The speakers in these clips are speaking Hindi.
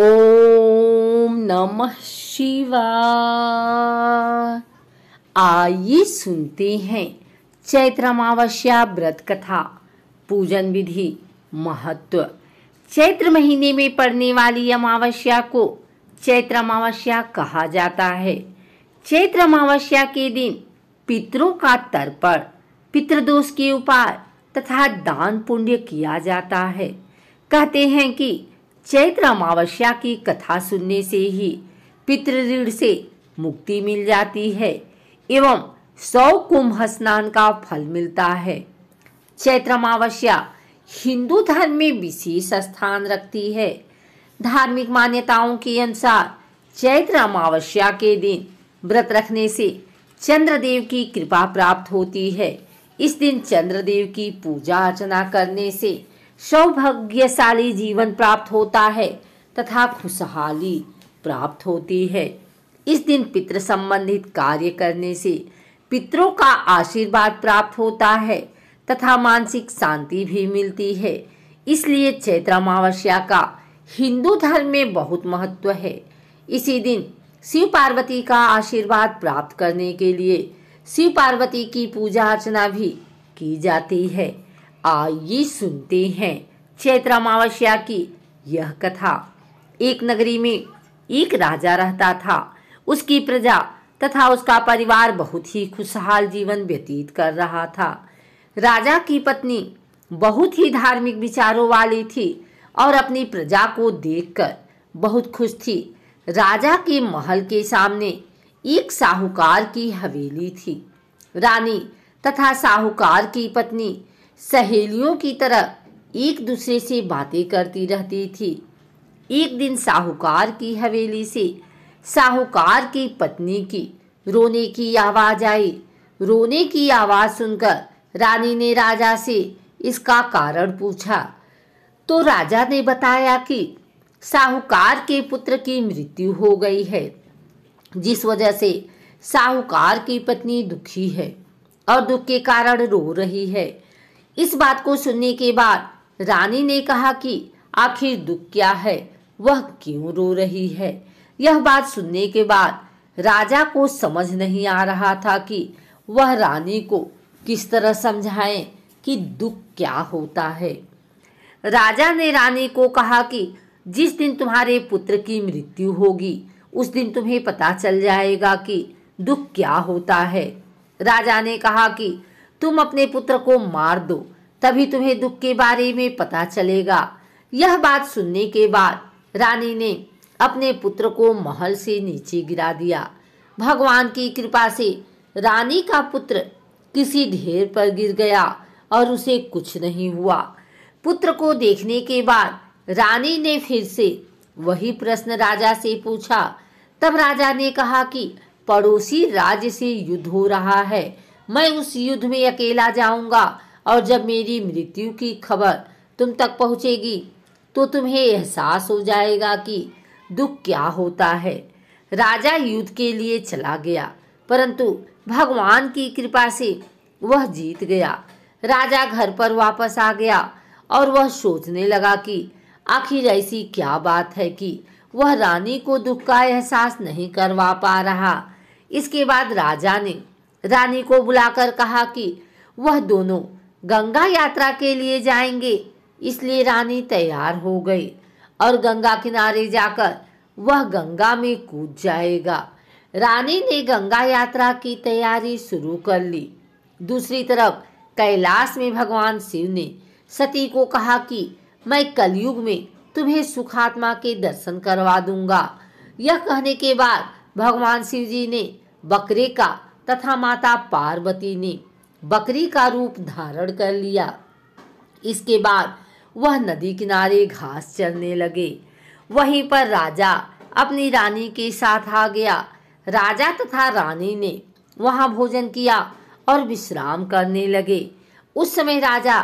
ओम नमः शिवा आइए सुनते हैं चैत्र अमावस्या व्रत कथा पूजन विधि महत्व चैत्र महीने में पड़ने वाली अमावस्या को चैत्र अमावस्या कहा जाता है चैत्र अमावस्या के दिन पितरों का तर्पण पितृदोष के उपाय तथा दान पुण्य किया जाता है कहते हैं कि चैत्र अमावस्या की कथा सुनने से ही पितृऋण से मुक्ति मिल जाती है एवं सौ कुंभ स्नान का फल मिलता है चैत्र अमावस्या हिंदू धर्म में विशेष स्थान रखती है धार्मिक मान्यताओं के अनुसार चैत्र अमावस्या के दिन व्रत रखने से चंद्रदेव की कृपा प्राप्त होती है इस दिन चंद्रदेव की पूजा अर्चना करने से सौभाग्यशाली जीवन प्राप्त होता है तथा खुशहाली प्राप्त होती है इस दिन पितृ संबंधित कार्य करने से पितरों का आशीर्वाद प्राप्त होता है तथा मानसिक शांति भी मिलती है इसलिए चैत्र अमावस्या का हिंदू धर्म में बहुत महत्व है इसी दिन शिव पार्वती का आशीर्वाद प्राप्त करने के लिए शिव पार्वती की पूजा अर्चना भी की जाती है आइए सुनते हैं चैत्र अमावस्या की यह कथा एक नगरी में एक राजा रहता था उसकी प्रजा तथा उसका परिवार बहुत ही खुशहाल जीवन व्यतीत कर रहा था राजा की पत्नी बहुत ही धार्मिक विचारों वाली थी और अपनी प्रजा को देखकर बहुत खुश थी राजा के महल के सामने एक साहूकार की हवेली थी रानी तथा साहूकार की पत्नी सहेलियों की तरह एक दूसरे से बातें करती रहती थी एक दिन साहूकार की हवेली से साहूकार की पत्नी की रोने की आवाज़ आई रोने की आवाज़ सुनकर रानी ने राजा से इसका कारण पूछा तो राजा ने बताया कि साहूकार के पुत्र की मृत्यु हो गई है जिस वजह से साहूकार की पत्नी दुखी है और दुख के कारण रो रही है इस बात को सुनने के बाद रानी ने कहा कि आखिर दुख क्या है वह क्यों रो रही है यह बात सुनने के बाद राजा को समझ नहीं आ रहा था कि वह रानी को किस तरह समझाए कि दुख क्या होता है राजा ने रानी को कहा कि जिस दिन तुम्हारे पुत्र की मृत्यु होगी उस दिन तुम्हें पता चल जाएगा कि दुख क्या होता है राजा ने कहा कि तुम अपने पुत्र को मार दो तभी तुम्हें दुख के बारे में पता चलेगा यह बात सुनने के बाद रानी ने अपने पुत्र को महल से नीचे गिरा दिया भगवान की कृपा से रानी का पुत्र किसी ढेर पर गिर गया और उसे कुछ नहीं हुआ पुत्र को देखने के बाद रानी ने फिर से वही प्रश्न राजा से पूछा तब राजा ने कहा कि पड़ोसी राज्य से युद्ध हो रहा है मैं उस युद्ध में अकेला जाऊंगा और जब मेरी मृत्यु की खबर तुम तक पहुंचेगी तो तुम्हें एहसास हो जाएगा कि दुख क्या होता है राजा युद्ध के लिए चला गया परंतु भगवान की कृपा से वह जीत गया राजा घर पर वापस आ गया और वह सोचने लगा कि आखिर ऐसी क्या बात है कि वह रानी को दुख का एहसास नहीं करवा पा रहा इसके बाद राजा ने रानी को बुलाकर कहा कि वह दोनों गंगा यात्रा के लिए जाएंगे इसलिए रानी तैयार हो गई और गंगा किनारे जाकर वह गंगा में कूद जाएगा रानी ने गंगा यात्रा की तैयारी शुरू कर ली दूसरी तरफ कैलाश में भगवान शिव ने सती को कहा कि मैं कलयुग में तुम्हें सुखात्मा के दर्शन करवा दूंगा यह कहने के बाद भगवान शिव जी ने बकरे का तथा माता पार्वती ने बकरी का रूप धारण कर लिया इसके बाद वह नदी किनारे घास चलने लगे वहीं पर राजा अपनी रानी के साथ आ गया राजा तथा रानी ने वहां भोजन किया और विश्राम करने लगे उस समय राजा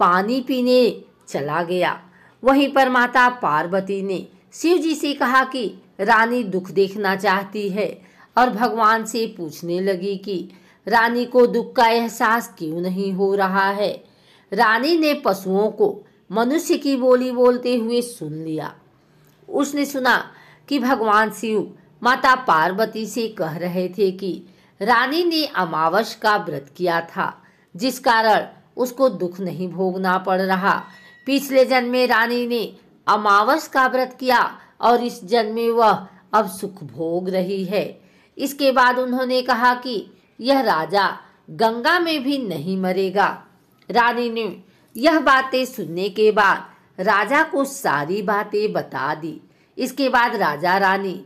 पानी पीने चला गया वहीं पर माता पार्वती ने शिव जी से कहा कि रानी दुख देखना चाहती है और भगवान से पूछने लगी कि रानी को दुख का एहसास क्यों नहीं हो रहा है रानी ने पशुओं को मनुष्य की बोली बोलते हुए सुन लिया उसने सुना कि भगवान शिव माता पार्वती से कह रहे थे कि रानी ने अमावस का व्रत किया था जिस कारण उसको दुख नहीं भोगना पड़ रहा पिछले जन्म में रानी ने अमावस का व्रत किया और इस जन्म में वह अब सुख भोग रही है इसके बाद उन्होंने कहा कि यह राजा गंगा में भी नहीं मरेगा रानी ने यह बातें सुनने के बाद राजा को सारी बातें बता दी इसके बाद राजा रानी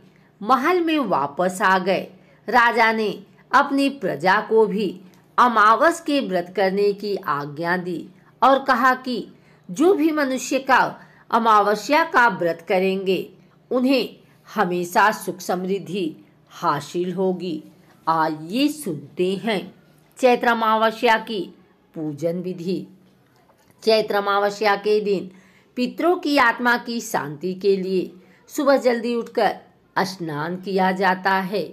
महल में वापस आ गए राजा ने अपनी प्रजा को भी अमावस के व्रत करने की आज्ञा दी और कहा कि जो भी मनुष्य का अमावस्या का व्रत करेंगे उन्हें हमेशा सुख समृद्धि हासिल होगी आइए सुनते हैं चैत्र अमावस्या की पूजन विधि चैत्र अमावस्या के दिन पितरों की आत्मा की शांति के लिए सुबह जल्दी उठकर स्नान किया जाता है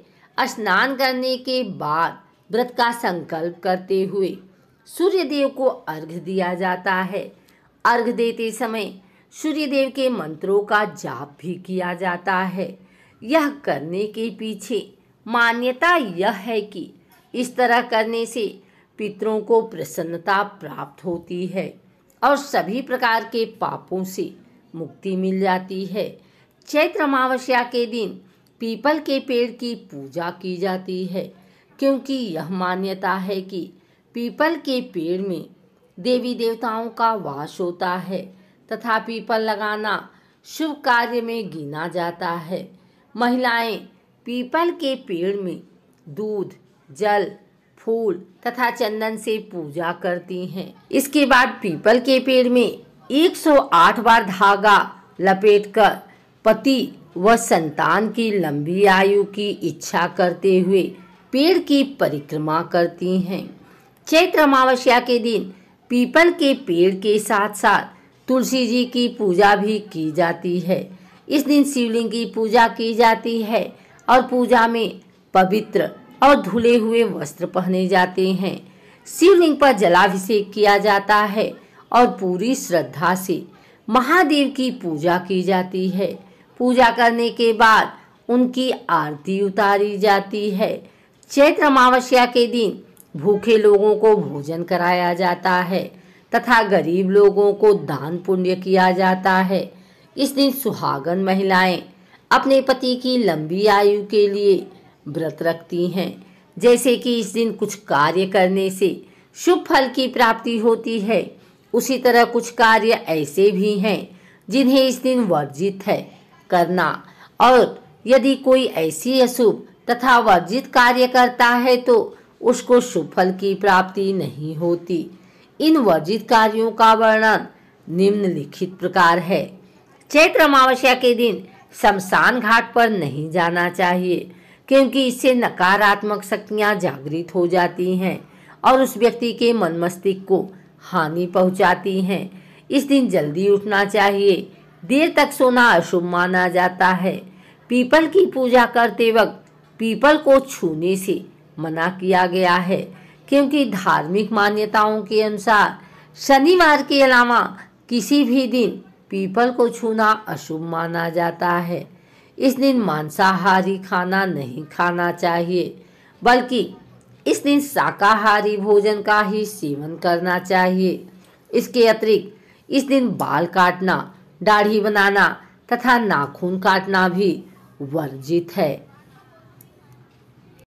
स्नान करने के बाद व्रत का संकल्प करते हुए सूर्य देव को अर्घ दिया जाता है अर्घ देते समय सूर्य देव के मंत्रों का जाप भी किया जाता है यह करने के पीछे मान्यता यह है कि इस तरह करने से पितरों को प्रसन्नता प्राप्त होती है और सभी प्रकार के पापों से मुक्ति मिल जाती है चैत्र अमावस्या के दिन पीपल के पेड़ की पूजा की जाती है क्योंकि यह मान्यता है कि पीपल के पेड़ में देवी देवताओं का वास होता है तथा पीपल लगाना शुभ कार्य में गिना जाता है महिलाएं पीपल के पेड़ में दूध जल फूल तथा चंदन से पूजा करती हैं इसके बाद पीपल के पेड़ में 108 बार धागा लपेटकर पति व संतान की लंबी आयु की इच्छा करते हुए पेड़ की परिक्रमा करती हैं चैत्र अमावस्या के दिन पीपल के पेड़ के साथ साथ तुलसी जी की पूजा भी की जाती है इस दिन शिवलिंग की पूजा की जाती है और पूजा में पवित्र और धुले हुए वस्त्र पहने जाते हैं शिवलिंग पर जलाभिषेक किया जाता है और पूरी श्रद्धा से महादेव की पूजा की जाती है पूजा करने के बाद उनकी आरती उतारी जाती है चैत्र अमावस्या के दिन भूखे लोगों को भोजन कराया जाता है तथा गरीब लोगों को दान पुण्य किया जाता है इस दिन सुहागन महिलाएं अपने पति की लंबी आयु के लिए व्रत रखती हैं जैसे कि इस दिन कुछ कार्य करने से शुभ फल की प्राप्ति होती है उसी तरह कुछ कार्य ऐसे भी हैं जिन्हें इस दिन वर्जित है करना और यदि कोई ऐसी अशुभ तथा वर्जित कार्य करता है तो उसको शुभ फल की प्राप्ति नहीं होती इन वर्जित कार्यों का वर्णन निम्नलिखित प्रकार है चैत्र अमावस्या के दिन शमशान घाट पर नहीं जाना चाहिए क्योंकि इससे नकारात्मक शक्तियां जागृत हो जाती हैं और उस व्यक्ति के मन मस्तिष्क को हानि पहुंचाती हैं इस दिन जल्दी उठना चाहिए देर तक सोना अशुभ माना जाता है पीपल की पूजा करते वक्त पीपल को छूने से मना किया गया है क्योंकि धार्मिक मान्यताओं के अनुसार शनिवार के अलावा किसी भी दिन पीपल को छूना अशुभ माना जाता है इस दिन मांसाहारी खाना नहीं खाना चाहिए बल्कि इस दिन शाकाहारी भोजन का ही सेवन करना चाहिए इसके अतिरिक्त इस दिन बाल काटना दाढ़ी बनाना तथा नाखून काटना भी वर्जित है